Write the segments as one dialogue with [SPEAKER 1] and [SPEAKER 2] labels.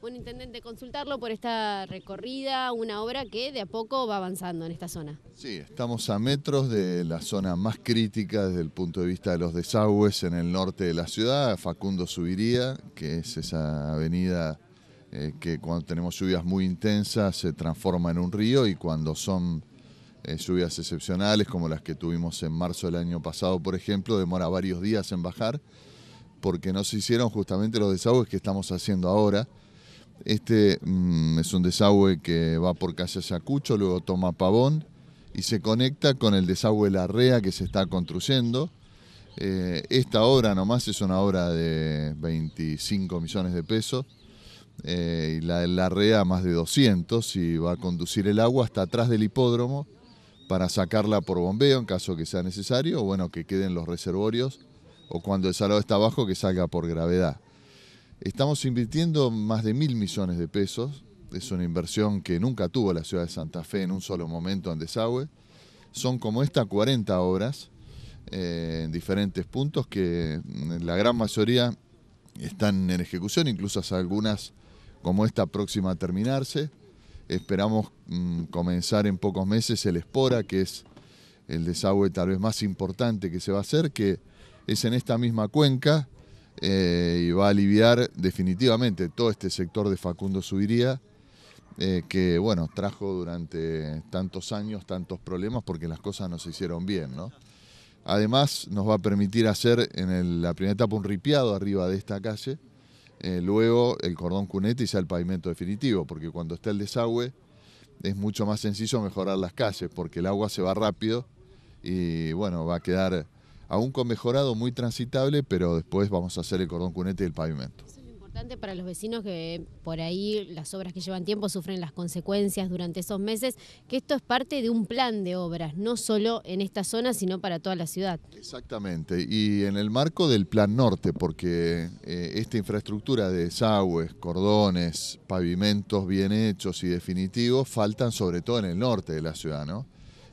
[SPEAKER 1] Bueno, Intendente, consultarlo por esta recorrida, una obra que de a poco va avanzando en esta zona. Sí,
[SPEAKER 2] estamos a metros de la zona más crítica desde el punto de vista de los desagües en el norte de la ciudad, Facundo Subiría, que es esa avenida eh, que cuando tenemos lluvias muy intensas se transforma en un río y cuando son eh, lluvias excepcionales como las que tuvimos en marzo del año pasado, por ejemplo, demora varios días en bajar porque no se hicieron justamente los desagües que estamos haciendo ahora este mm, es un desagüe que va por Casa Sacucho, luego toma Pavón y se conecta con el desagüe La Larrea que se está construyendo. Eh, esta obra nomás es una obra de 25 millones de pesos eh, y la de Larrea más de 200 y va a conducir el agua hasta atrás del hipódromo para sacarla por bombeo en caso que sea necesario o bueno, que queden los reservorios o cuando el salado está abajo que salga por gravedad. Estamos invirtiendo más de mil millones de pesos. Es una inversión que nunca tuvo la ciudad de Santa Fe en un solo momento en desagüe. Son como esta 40 obras eh, en diferentes puntos que mm, la gran mayoría están en ejecución, incluso algunas como esta próxima a terminarse. Esperamos mm, comenzar en pocos meses el Espora, que es el desagüe tal vez más importante que se va a hacer, que es en esta misma cuenca eh, y va a aliviar definitivamente todo este sector de Facundo Subiría, eh, que bueno, trajo durante tantos años tantos problemas porque las cosas no se hicieron bien, ¿no? Además, nos va a permitir hacer en la primera etapa un ripiado arriba de esta calle, eh, luego el cordón cunete y ya el pavimento definitivo, porque cuando está el desagüe es mucho más sencillo mejorar las calles, porque el agua se va rápido y bueno, va a quedar aún con mejorado, muy transitable, pero después vamos a hacer el cordón cunete y el pavimento. es lo
[SPEAKER 1] importante para los vecinos que por ahí las obras que llevan tiempo sufren las consecuencias durante esos meses, que esto es parte de un plan de obras, no solo en esta zona, sino para toda la ciudad.
[SPEAKER 2] Exactamente, y en el marco del Plan Norte, porque eh, esta infraestructura de desagües, cordones, pavimentos bien hechos y definitivos faltan sobre todo en el norte de la ciudad, ¿no?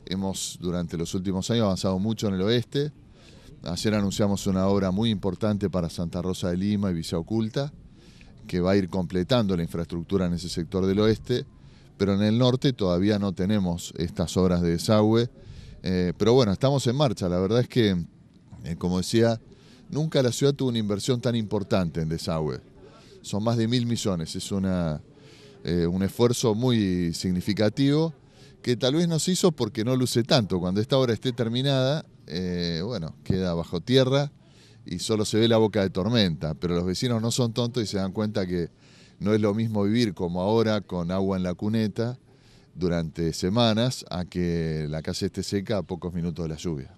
[SPEAKER 2] Hemos durante los últimos años avanzado mucho en el oeste, ayer anunciamos una obra muy importante para Santa Rosa de Lima y Villa Oculta, que va a ir completando la infraestructura en ese sector del oeste, pero en el norte todavía no tenemos estas obras de desagüe. Eh, pero bueno, estamos en marcha. La verdad es que, eh, como decía, nunca la ciudad tuvo una inversión tan importante en desagüe. Son más de mil millones, es una, eh, un esfuerzo muy significativo que tal vez no se hizo porque no luce tanto. Cuando esta obra esté terminada, eh, bueno, queda bajo tierra y solo se ve la boca de tormenta, pero los vecinos no son tontos y se dan cuenta que no es lo mismo vivir como ahora con agua en la cuneta durante semanas a que la casa esté seca a pocos minutos de la lluvia.